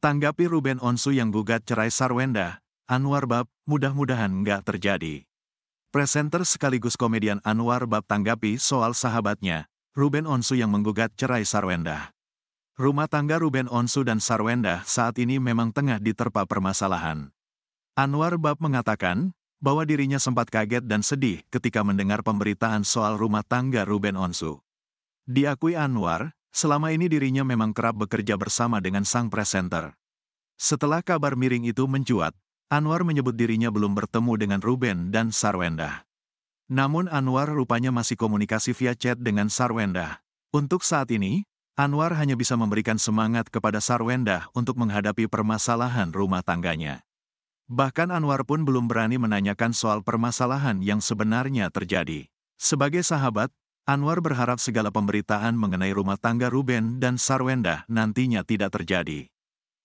Tanggapi Ruben Onsu yang gugat cerai Sarwenda, Anwar Bab, mudah-mudahan nggak terjadi. Presenter sekaligus komedian Anwar Bab tanggapi soal sahabatnya, Ruben Onsu yang menggugat cerai Sarwenda. Rumah tangga Ruben Onsu dan Sarwenda saat ini memang tengah diterpa permasalahan. Anwar Bab mengatakan bahwa dirinya sempat kaget dan sedih ketika mendengar pemberitaan soal rumah tangga Ruben Onsu. Diakui Anwar, Selama ini dirinya memang kerap bekerja bersama dengan sang presenter. Setelah kabar miring itu mencuat, Anwar menyebut dirinya belum bertemu dengan Ruben dan Sarwenda. Namun Anwar rupanya masih komunikasi via chat dengan Sarwenda. Untuk saat ini, Anwar hanya bisa memberikan semangat kepada Sarwenda untuk menghadapi permasalahan rumah tangganya. Bahkan Anwar pun belum berani menanyakan soal permasalahan yang sebenarnya terjadi. Sebagai sahabat, Anwar berharap segala pemberitaan mengenai rumah tangga Ruben dan Sarwenda nantinya tidak terjadi.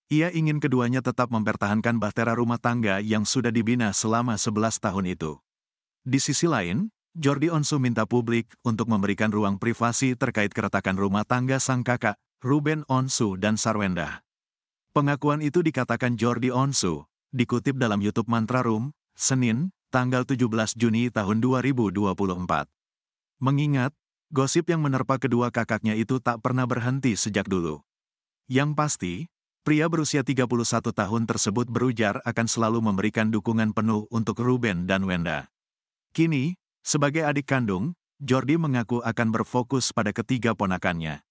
Ia ingin keduanya tetap mempertahankan bahtera rumah tangga yang sudah dibina selama 11 tahun itu. Di sisi lain, Jordi Onsu minta publik untuk memberikan ruang privasi terkait keretakan rumah tangga sang kakak, Ruben Onsu dan Sarwenda. Pengakuan itu dikatakan Jordi Onsu, dikutip dalam YouTube Mantra Room, Senin, tanggal 17 Juni tahun 2024. Mengingat, gosip yang menerpa kedua kakaknya itu tak pernah berhenti sejak dulu. Yang pasti, pria berusia 31 tahun tersebut berujar akan selalu memberikan dukungan penuh untuk Ruben dan Wenda. Kini, sebagai adik kandung, Jordi mengaku akan berfokus pada ketiga ponakannya.